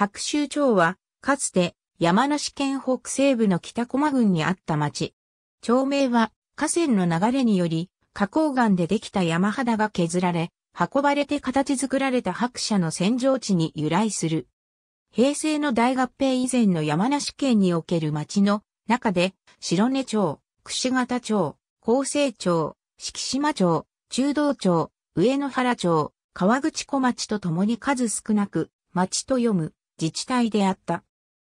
白州町は、かつて山梨県北西部の北駒郡にあった町。町名は河川の流れにより、花崗岩でできた山肌が削られ、運ばれて形作られた白車の扇状地に由来する。平成の大合併以前の山梨県における町の中で、白根町、櫛形町、厚生町、敷島町、中道町、上野原町、川口小町と共に数少なく、町と読む。自治体であった。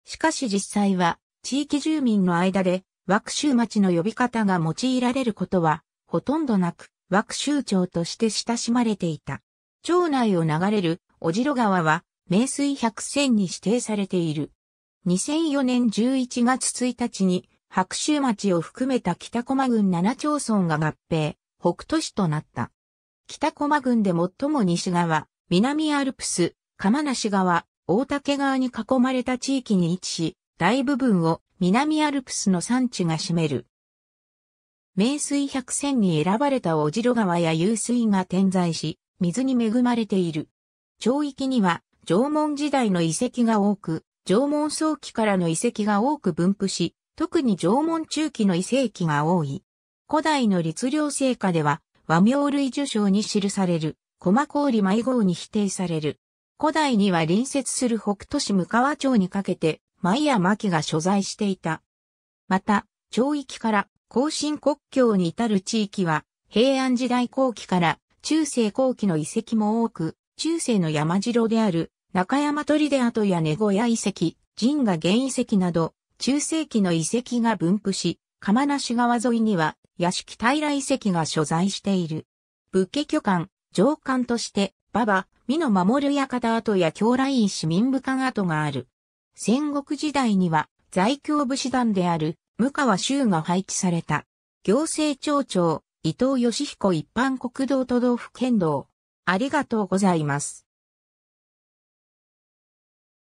しかし実際は、地域住民の間で、枠州町の呼び方が用いられることは、ほとんどなく、枠州町として親しまれていた。町内を流れる、小城川は、名水百選に指定されている。2004年11月1日に、白州町を含めた北駒郡7町村が合併、北都市となった。北駒郡で最も西側、南アルプス、釜梨川、大竹川に囲まれた地域に位置し、大部分を南アルプスの山地が占める。名水百選に選ばれた小城川や湧水が点在し、水に恵まれている。町域には縄文時代の遺跡が多く、縄文早期からの遺跡が多く分布し、特に縄文中期の遺跡が多い。古代の律令聖歌では、和名類受賞に記される、駒氷迷子に否定される。古代には隣接する北都市向川町にかけて、舞や牧が所在していた。また、町域から後進国境に至る地域は、平安時代後期から中世後期の遺跡も多く、中世の山城である中山砦跡や根小屋遺跡、神河原遺跡など、中世期の遺跡が分布し、釜梨川沿いには屋敷平遺跡が所在している。仏家巨漢、上官として馬場、美の守る館跡や京来院市民武館跡がある。戦国時代には、在京武士団である、向川州が配置された。行政庁長、伊藤義彦一般国道都道府県道。ありがとうございます。